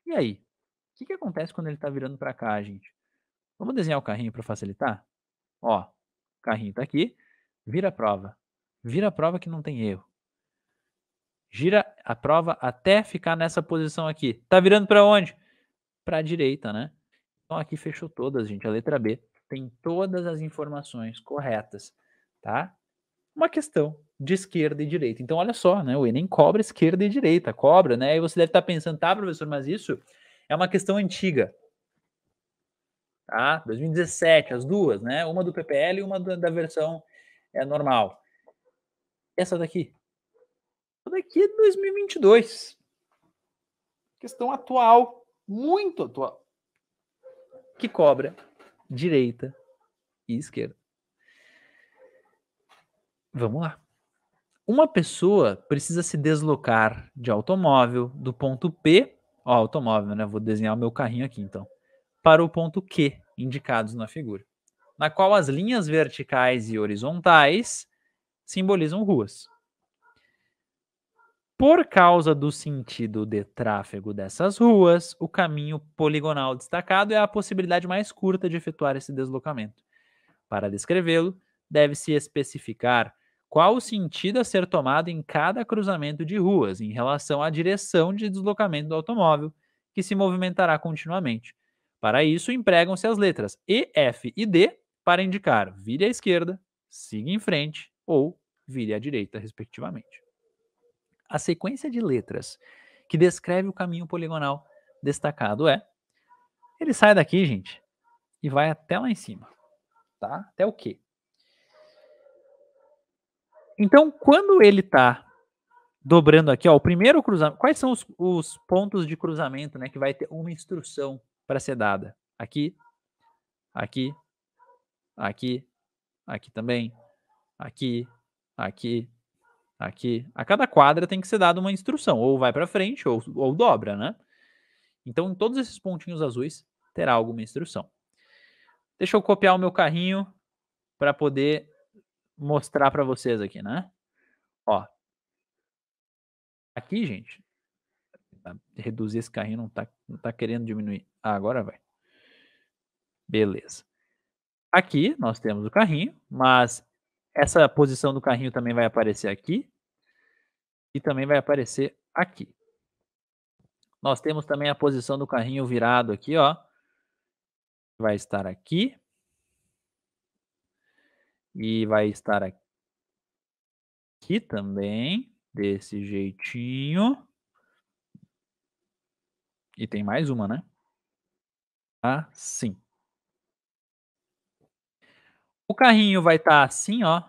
A: E aí? O que, que acontece quando ele está virando para cá, gente? Vamos desenhar o carrinho para facilitar? Ó, o carrinho está aqui, vira a prova. Vira a prova que não tem erro. Gira a prova até ficar nessa posição aqui. Está virando para onde? Para a direita, né? Então aqui fechou todas, gente. A letra B tem todas as informações corretas, tá? Uma questão de esquerda e direita. Então olha só, né? O Enem cobra esquerda e direita, cobra, né? E você deve estar tá pensando, tá, professor, mas isso é uma questão antiga. Tá? 2017, as duas, né? Uma do PPL e uma da versão é, normal. Essa daqui. Essa daqui é 2022. Questão atual, muito atual. Que cobra direita e esquerda. Vamos lá. Uma pessoa precisa se deslocar de automóvel do ponto P Ó, automóvel, né? Vou desenhar o meu carrinho aqui, então. Para o ponto Q, indicados na figura, na qual as linhas verticais e horizontais simbolizam ruas. Por causa do sentido de tráfego dessas ruas, o caminho poligonal destacado é a possibilidade mais curta de efetuar esse deslocamento. Para descrevê-lo, deve-se especificar qual o sentido a ser tomado em cada cruzamento de ruas em relação à direção de deslocamento do automóvel, que se movimentará continuamente? Para isso, empregam-se as letras E, F e D para indicar vire à esquerda, siga em frente ou vire à direita, respectivamente. A sequência de letras que descreve o caminho poligonal destacado é: ele sai daqui, gente, e vai até lá em cima, tá? Até o quê? Então, quando ele está dobrando aqui, ó, o primeiro cruzamento, quais são os, os pontos de cruzamento, né, que vai ter uma instrução para ser dada? Aqui, aqui, aqui, aqui também, aqui, aqui, aqui. A cada quadra tem que ser dada uma instrução, ou vai para frente ou, ou dobra, né? Então, em todos esses pontinhos azuis terá alguma instrução. Deixa eu copiar o meu carrinho para poder mostrar para vocês aqui, né? Ó. Aqui, gente. Reduzir esse carrinho não tá, não tá querendo diminuir. Ah, agora vai. Beleza. Aqui nós temos o carrinho, mas essa posição do carrinho também vai aparecer aqui e também vai aparecer aqui. Nós temos também a posição do carrinho virado aqui, ó. Vai estar aqui e vai estar aqui também, desse jeitinho. E tem mais uma, né? Assim. O carrinho vai estar tá assim, ó,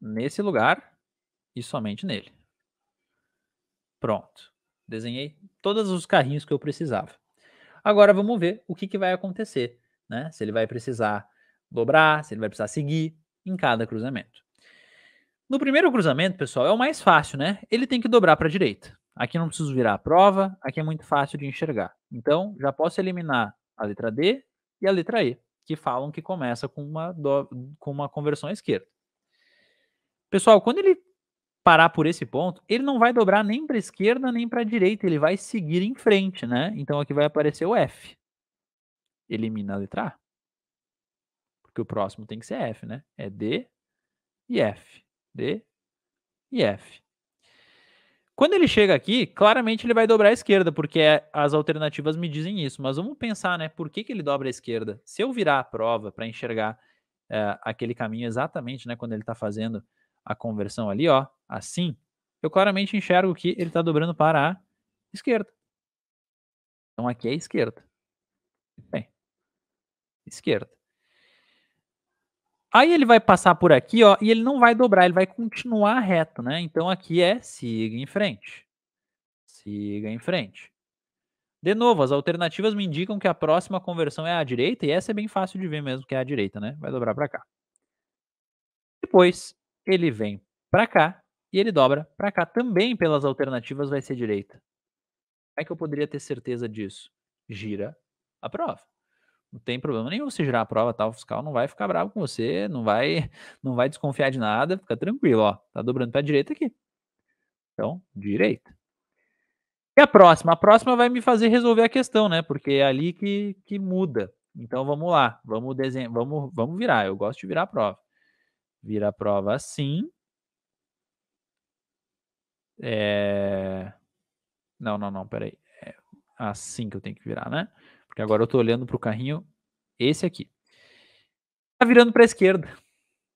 A: nesse lugar e somente nele. Pronto. Desenhei todos os carrinhos que eu precisava. Agora vamos ver o que, que vai acontecer, né? Se ele vai precisar dobrar, se ele vai precisar seguir, em cada cruzamento. No primeiro cruzamento, pessoal, é o mais fácil, né? Ele tem que dobrar para a direita. Aqui não preciso virar a prova, aqui é muito fácil de enxergar. Então, já posso eliminar a letra D e a letra E, que falam que começa com uma, do... com uma conversão à esquerda. Pessoal, quando ele parar por esse ponto, ele não vai dobrar nem para a esquerda nem para a direita, ele vai seguir em frente, né? Então aqui vai aparecer o F. Elimina a letra A. Porque o próximo tem que ser F, né? É D e F. D e F. Quando ele chega aqui, claramente ele vai dobrar a esquerda, porque é, as alternativas me dizem isso. Mas vamos pensar, né? Por que, que ele dobra a esquerda? Se eu virar a prova para enxergar é, aquele caminho exatamente, né? Quando ele está fazendo a conversão ali, ó, assim, eu claramente enxergo que ele está dobrando para a esquerda. Então aqui é a esquerda. Bem, esquerda. Aí ele vai passar por aqui, ó, e ele não vai dobrar, ele vai continuar reto, né? Então aqui é siga em frente. Siga em frente. De novo, as alternativas me indicam que a próxima conversão é à direita, e essa é bem fácil de ver mesmo que é à direita, né? Vai dobrar para cá. Depois, ele vem para cá e ele dobra para cá. Também pelas alternativas vai ser direita. Como é que eu poderia ter certeza disso? Gira a prova. Não tem problema nenhum você girar a prova, tal, tá? o fiscal não vai ficar bravo com você, não vai, não vai desconfiar de nada, fica tranquilo, ó. Tá dobrando para direita aqui. Então, direita. E a próxima? A próxima vai me fazer resolver a questão, né? Porque é ali que, que muda. Então vamos lá, vamos desenhar, vamos, vamos virar. Eu gosto de virar a prova. Vira a prova assim. É... Não, não, não, peraí. É assim que eu tenho que virar, né? Porque agora eu estou olhando para o carrinho, esse aqui. Está virando para a esquerda.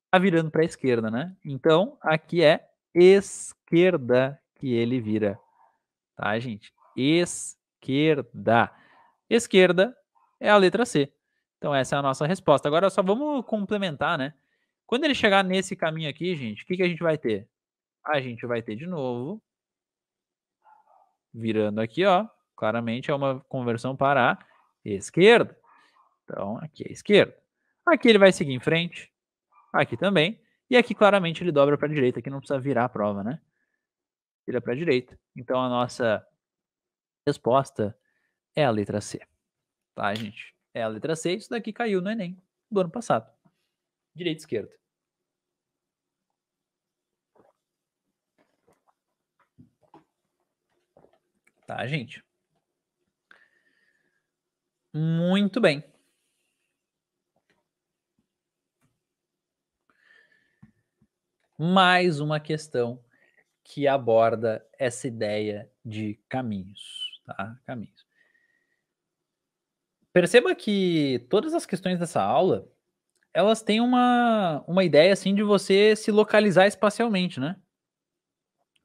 A: Está virando para a esquerda, né? Então, aqui é esquerda que ele vira. Tá, gente? Esquerda. Esquerda é a letra C. Então, essa é a nossa resposta. Agora, só vamos complementar, né? Quando ele chegar nesse caminho aqui, gente, o que, que a gente vai ter? A gente vai ter de novo, virando aqui, ó, claramente é uma conversão para A, esquerda. Então, aqui é esquerda. Aqui ele vai seguir em frente. Aqui também. E aqui, claramente, ele dobra para a direita. Aqui não precisa virar a prova, né? Vira para a direita. Então, a nossa resposta é a letra C. Tá, gente? É a letra C. Isso daqui caiu no Enem do ano passado. Direita e esquerda. Tá, gente? Muito bem. Mais uma questão que aborda essa ideia de caminhos, tá? Caminhos. Perceba que todas as questões dessa aula, elas têm uma, uma ideia assim de você se localizar espacialmente, né?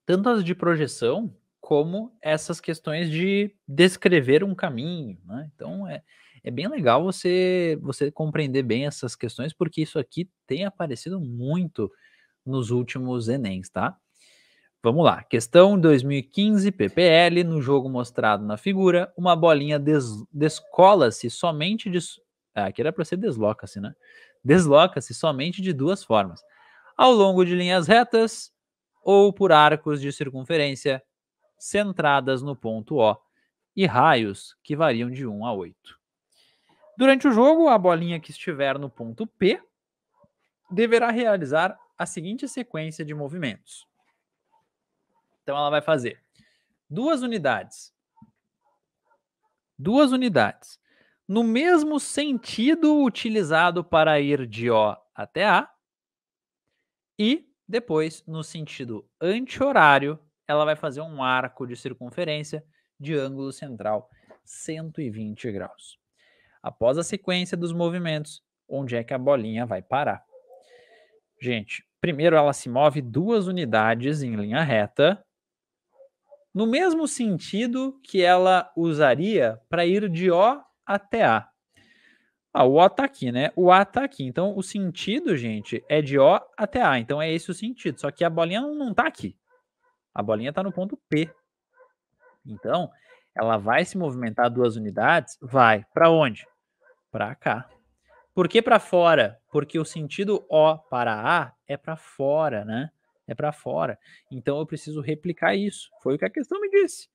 A: Tanto as de projeção como essas questões de descrever um caminho, né? Então é, é bem legal você você compreender bem essas questões, porque isso aqui tem aparecido muito nos últimos Enems, tá? Vamos lá, questão 2015, PPL, no jogo mostrado na figura, uma bolinha des, descola-se somente de... Ah, aqui era para ser desloca-se, né? Desloca-se somente de duas formas, ao longo de linhas retas ou por arcos de circunferência, centradas no ponto O e raios que variam de 1 a 8. Durante o jogo, a bolinha que estiver no ponto P deverá realizar a seguinte sequência de movimentos. Então ela vai fazer duas unidades. Duas unidades. No mesmo sentido utilizado para ir de O até A. E depois no sentido anti-horário ela vai fazer um arco de circunferência de ângulo central 120 graus. Após a sequência dos movimentos, onde é que a bolinha vai parar? Gente, primeiro ela se move duas unidades em linha reta, no mesmo sentido que ela usaria para ir de O até A. Ah, o O está aqui, né? O A está aqui. Então, o sentido, gente, é de O até A. Então, é esse o sentido. Só que a bolinha não está aqui. A bolinha está no ponto P. Então, ela vai se movimentar duas unidades? Vai. Para onde? Para cá. Por que para fora? Porque o sentido O para A é para fora, né? É para fora. Então eu preciso replicar isso. Foi o que a questão me disse.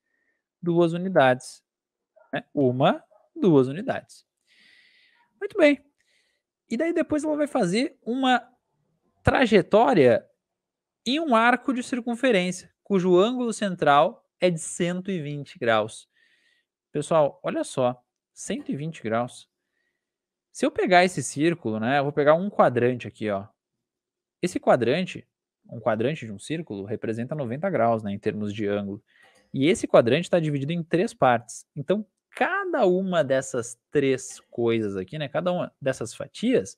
A: Duas unidades. Né? Uma, duas unidades. Muito bem. E daí depois ela vai fazer uma trajetória em um arco de circunferência cujo ângulo central é de 120 graus. Pessoal, olha só, 120 graus. Se eu pegar esse círculo, né, eu vou pegar um quadrante aqui, ó. Esse quadrante, um quadrante de um círculo, representa 90 graus, né, em termos de ângulo. E esse quadrante está dividido em três partes. Então, cada uma dessas três coisas aqui, né, cada uma dessas fatias,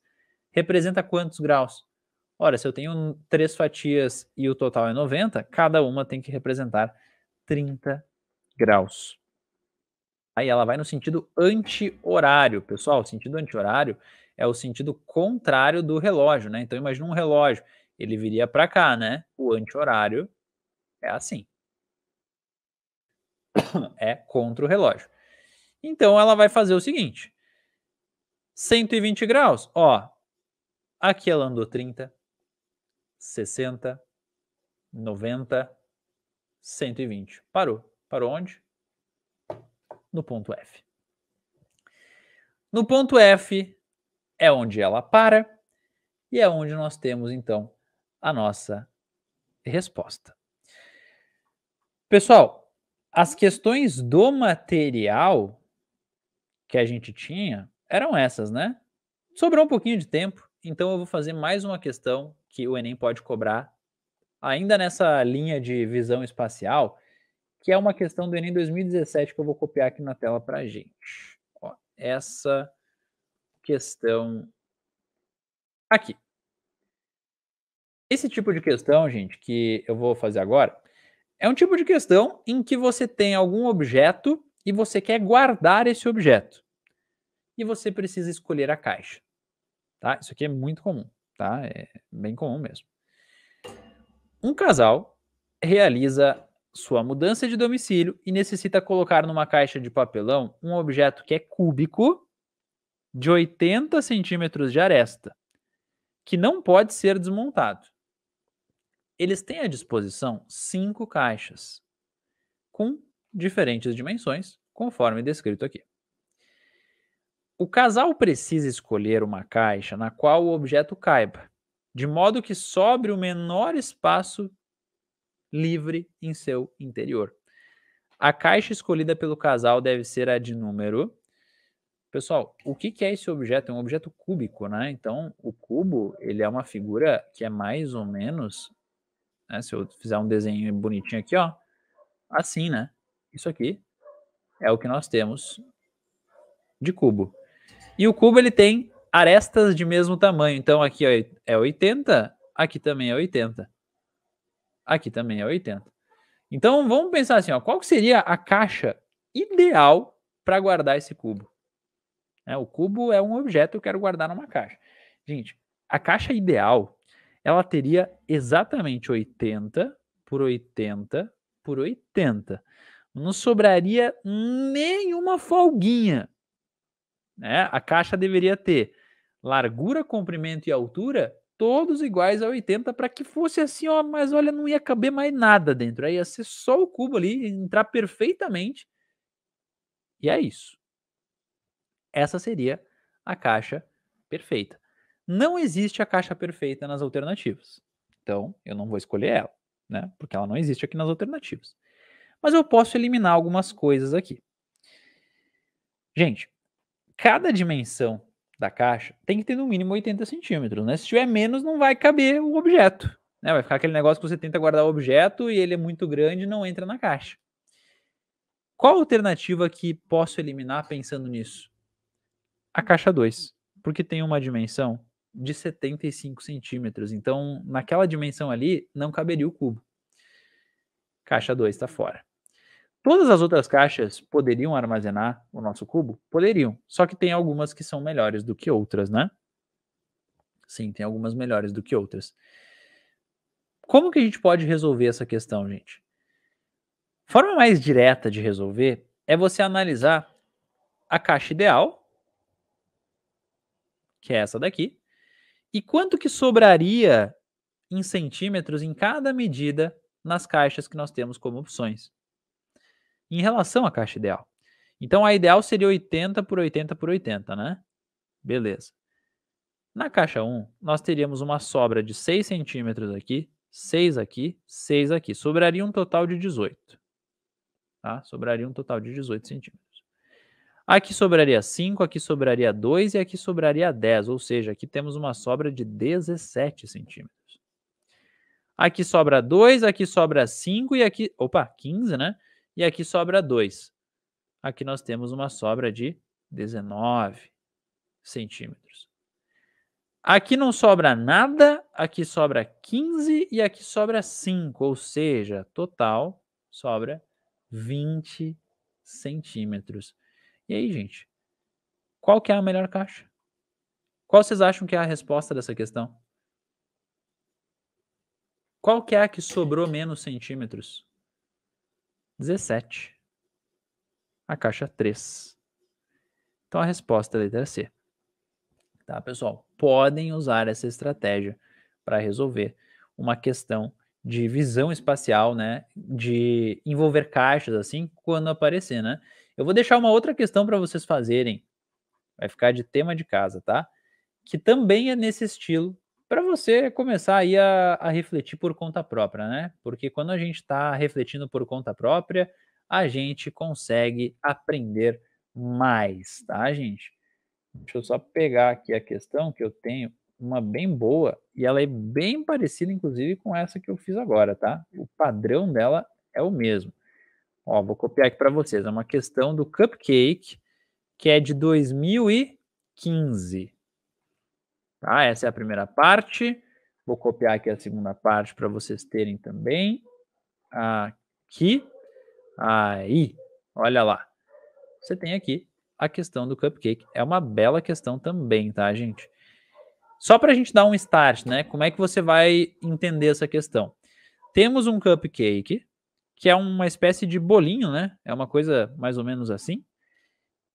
A: representa quantos graus? Ora, se eu tenho três fatias e o total é 90, cada uma tem que representar 30 graus. Aí ela vai no sentido anti-horário, pessoal. O sentido anti-horário é o sentido contrário do relógio, né? Então imagina um relógio, ele viria para cá, né? O anti-horário é assim. É contra o relógio. Então ela vai fazer o seguinte: 120 graus, ó. Aqui ela andou 30, 60, 90, 120. Parou. Parou onde? No ponto F. No ponto F é onde ela para e é onde nós temos então a nossa resposta. Pessoal, as questões do material que a gente tinha eram essas, né? Sobrou um pouquinho de tempo, então eu vou fazer mais uma questão que o Enem pode cobrar, ainda nessa linha de visão espacial, que é uma questão do Enem 2017 que eu vou copiar aqui na tela para a gente. Ó, essa questão aqui. Esse tipo de questão, gente, que eu vou fazer agora, é um tipo de questão em que você tem algum objeto e você quer guardar esse objeto. E você precisa escolher a caixa. Tá? Isso aqui é muito comum tá? É bem comum mesmo. Um casal realiza sua mudança de domicílio e necessita colocar numa caixa de papelão um objeto que é cúbico de 80 centímetros de aresta, que não pode ser desmontado. Eles têm à disposição cinco caixas, com diferentes dimensões, conforme descrito aqui. O casal precisa escolher uma caixa na qual o objeto caiba, de modo que sobre o menor espaço livre em seu interior. A caixa escolhida pelo casal deve ser a de número. Pessoal, o que, é esse objeto? É um objeto cúbico, né? Então, o cubo ele é uma figura que é mais ou menos, né? se eu fizer um desenho bonitinho aqui, ó, assim, né? Isso aqui é o que nós temos de cubo. E o cubo ele tem arestas de mesmo tamanho. Então aqui é 80, aqui também é 80. Aqui também é 80. Então vamos pensar assim, ó, qual seria a caixa ideal para guardar esse cubo? É, o cubo é um objeto que eu quero guardar numa caixa. Gente, a caixa ideal ela teria exatamente 80 por 80 por 80. Não sobraria nenhuma folguinha né? A caixa deveria ter largura, comprimento e altura todos iguais a 80 para que fosse assim, ó, mas olha, não ia caber mais nada dentro. Aí ia ser só o cubo ali, entrar perfeitamente. E é isso. Essa seria a caixa perfeita. Não existe a caixa perfeita nas alternativas. Então, eu não vou escolher ela, né? Porque ela não existe aqui nas alternativas. Mas eu posso eliminar algumas coisas aqui. Gente, cada dimensão da caixa tem que ter no mínimo 80 centímetros, né? Se tiver menos, não vai caber o objeto, né? Vai ficar aquele negócio que você tenta guardar o objeto e ele é muito grande e não entra na caixa. Qual a alternativa que posso eliminar pensando nisso? A caixa 2, porque tem uma dimensão de 75 centímetros. Então, naquela dimensão ali, não caberia o cubo. Caixa 2 está fora. Todas as outras caixas poderiam armazenar o nosso cubo? Poderiam. Só que tem algumas que são melhores do que outras, né? Sim, tem algumas melhores do que outras. Como que a gente pode resolver essa questão, gente? Forma mais direta de resolver é você analisar a caixa ideal, que é essa daqui, e quanto que sobraria em centímetros em cada medida nas caixas que nós temos como opções em relação à caixa ideal. Então a ideal seria 80 por 80 por 80, né? Beleza. Na caixa 1, nós teríamos uma sobra de 6 centímetros aqui, 6 aqui, 6 aqui. Sobraria um total de 18. Tá? Sobraria um total de 18 centímetros. Aqui sobraria 5, aqui sobraria 2 e aqui sobraria 10, ou seja, aqui temos uma sobra de 17 centímetros. Aqui sobra 2, aqui sobra 5 e aqui... Opa, 15, né? E aqui sobra 2. Aqui nós temos uma sobra de 19 centímetros. Aqui não sobra nada, aqui sobra 15 e aqui sobra 5, ou seja, total sobra 20 centímetros. E aí, gente, qual que é a melhor caixa? Qual vocês acham que é a resposta dessa questão? Qual que é a que sobrou menos centímetros? 17. A caixa 3. Então a resposta é a letra C. Tá, pessoal? Podem usar essa estratégia para resolver uma questão de visão espacial, né? De envolver caixas assim quando aparecer, né? Eu vou deixar uma outra questão para vocês fazerem. Vai ficar de tema de casa, tá? Que também é nesse estilo para você começar aí a, a, refletir por conta própria, né? Porque quando a gente está refletindo por conta própria, a gente consegue aprender mais, tá, gente? Deixa eu só pegar aqui a questão que eu tenho, uma bem boa, e ela é bem parecida, inclusive, com essa que eu fiz agora, tá? O padrão dela é o mesmo. Ó, vou copiar aqui para vocês. É uma questão do Cupcake, que é de 2015. Tá? Essa é a primeira parte. Vou copiar aqui a segunda parte para vocês terem também. Aqui. Aí. Olha lá. Você tem aqui a questão do cupcake. É uma bela questão também, tá, gente? Só para a gente dar um start, né? Como é que você vai entender essa questão? Temos um cupcake, que é uma espécie de bolinho, né? É uma coisa mais ou menos assim.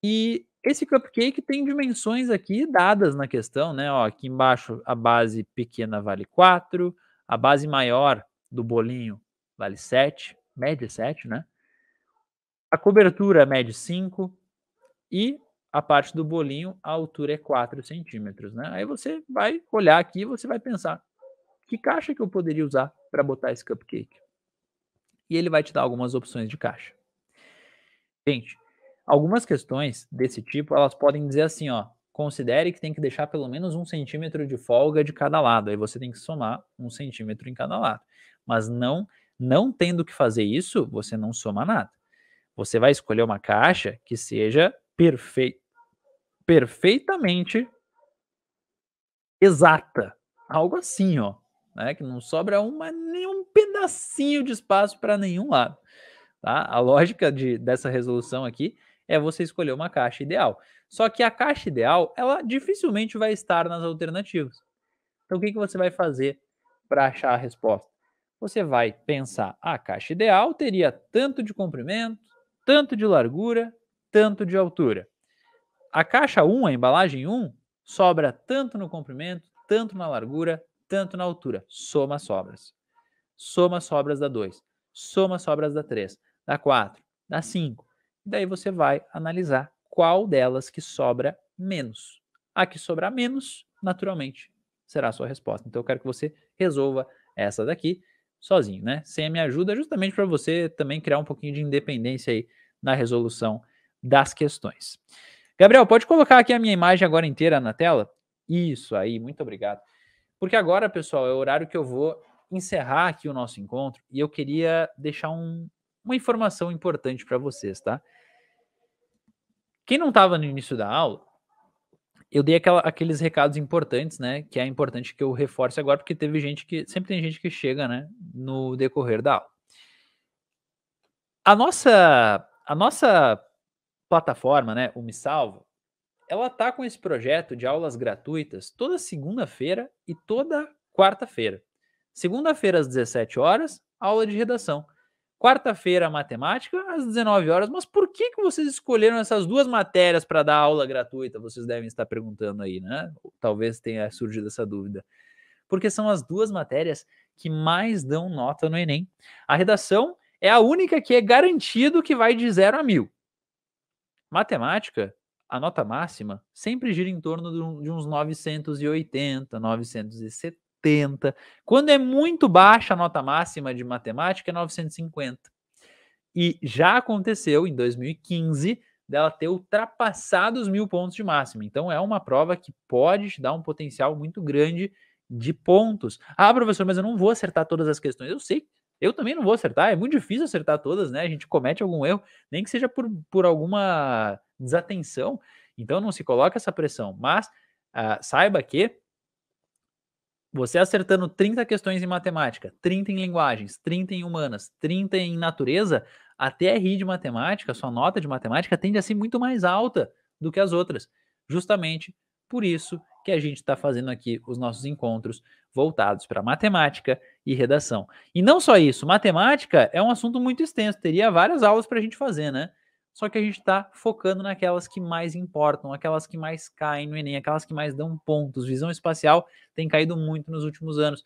A: E esse cupcake tem dimensões aqui dadas na questão, né? Ó, aqui embaixo a base pequena vale 4, a base maior do bolinho vale 7, média 7, né? A cobertura é mede 5 e a parte do bolinho, a altura é 4 centímetros, né? Aí você vai olhar aqui e você vai pensar, que caixa que eu poderia usar para botar esse cupcake? E ele vai te dar algumas opções de caixa. Gente, Algumas questões desse tipo, elas podem dizer assim, ó, considere que tem que deixar pelo menos um centímetro de folga de cada lado. Aí você tem que somar um centímetro em cada lado. Mas não, não tendo que fazer isso, você não soma nada. Você vai escolher uma caixa que seja perfe... perfeitamente exata. Algo assim, ó. Né? Que não sobra uma, nem um pedacinho de espaço para nenhum lado. Tá? A lógica de, dessa resolução aqui é você escolher uma caixa ideal. Só que a caixa ideal, ela dificilmente vai estar nas alternativas. Então, o que, que você vai fazer para achar a resposta? Você vai pensar: a caixa ideal teria tanto de comprimento, tanto de largura, tanto de altura. A caixa 1, a embalagem 1, sobra tanto no comprimento, tanto na largura, tanto na altura. Soma sobras. Soma sobras da 2. Soma sobras da 3, da 4, da 5, Daí você vai analisar qual delas que sobra menos. A que sobrar menos, naturalmente, será a sua resposta. Então eu quero que você resolva essa daqui sozinho, né? Sem a minha ajuda, justamente para você também criar um pouquinho de independência aí na resolução das questões. Gabriel, pode colocar aqui a minha imagem agora inteira na tela? Isso aí, muito obrigado. Porque agora, pessoal, é o horário que eu vou encerrar aqui o nosso encontro e eu queria deixar um, uma informação importante para vocês, tá? Quem não estava no início da aula, eu dei aquela, aqueles recados importantes, né? Que é importante que eu reforce agora, porque teve gente que. Sempre tem gente que chega, né? No decorrer da aula. A nossa, a nossa plataforma, né? O Me Salvo, ela tá com esse projeto de aulas gratuitas toda segunda-feira e toda quarta-feira. Segunda-feira às 17 horas, aula de redação. Quarta-feira, matemática, às 19 horas. Mas por que, que vocês escolheram essas duas matérias para dar aula gratuita? Vocês devem estar perguntando aí, né? Talvez tenha surgido essa dúvida. Porque são as duas matérias que mais dão nota no Enem. A redação é a única que é garantido que vai de zero a mil. Matemática, a nota máxima sempre gira em torno de uns 980, 970. Quando é muito baixa a nota máxima de matemática, é 950. E já aconteceu em 2015 dela ter ultrapassado os mil pontos de máxima. Então é uma prova que pode te dar um potencial muito grande de pontos. Ah, professor, mas eu não vou acertar todas as questões. Eu sei, eu também não vou acertar. É muito difícil acertar todas, né? A gente comete algum erro, nem que seja por, por alguma desatenção. Então não se coloca essa pressão. Mas ah, saiba que você acertando 30 questões em matemática, 30 em linguagens, 30 em humanas, 30 em natureza, até a RI de matemática, sua nota de matemática tende a ser muito mais alta do que as outras. Justamente por isso que a gente está fazendo aqui os nossos encontros voltados para matemática e redação. E não só isso, matemática é um assunto muito extenso, teria várias aulas para a gente fazer, né? Só que a gente está focando naquelas que mais importam, aquelas que mais caem no Enem, aquelas que mais dão pontos. Visão espacial tem caído muito nos últimos anos.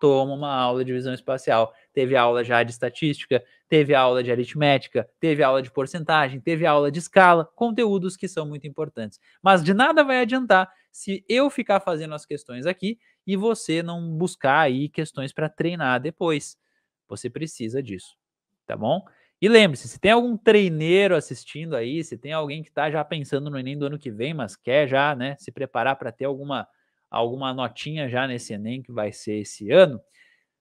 A: Toma uma aula de visão espacial. Teve aula já de estatística, teve aula de aritmética, teve aula de porcentagem, teve aula de escala, conteúdos que são muito importantes. Mas de nada vai adiantar se eu ficar fazendo as questões aqui e você não buscar aí questões para treinar depois. Você precisa disso, tá bom? E lembre-se, se tem algum treineiro assistindo aí, se tem alguém que está já pensando no Enem do ano que vem, mas quer já né, se preparar para ter alguma, alguma notinha já nesse Enem que vai ser esse ano,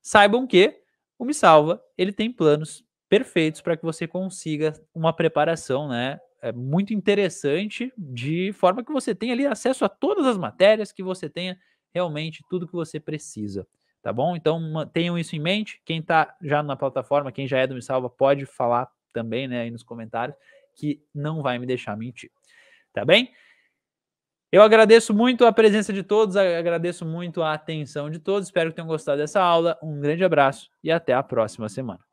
A: saibam que o Me Salva ele tem planos perfeitos para que você consiga uma preparação né, é muito interessante, de forma que você tenha ali acesso a todas as matérias, que você tenha realmente tudo que você precisa tá bom? Então tenham isso em mente. Quem está já na plataforma, quem já é do Me Salva, pode falar também, né, aí nos comentários, que não vai me deixar mentir, tá bem? Eu agradeço muito a presença de todos, agradeço muito a atenção de todos. Espero que tenham gostado dessa aula. Um grande abraço e até a próxima semana.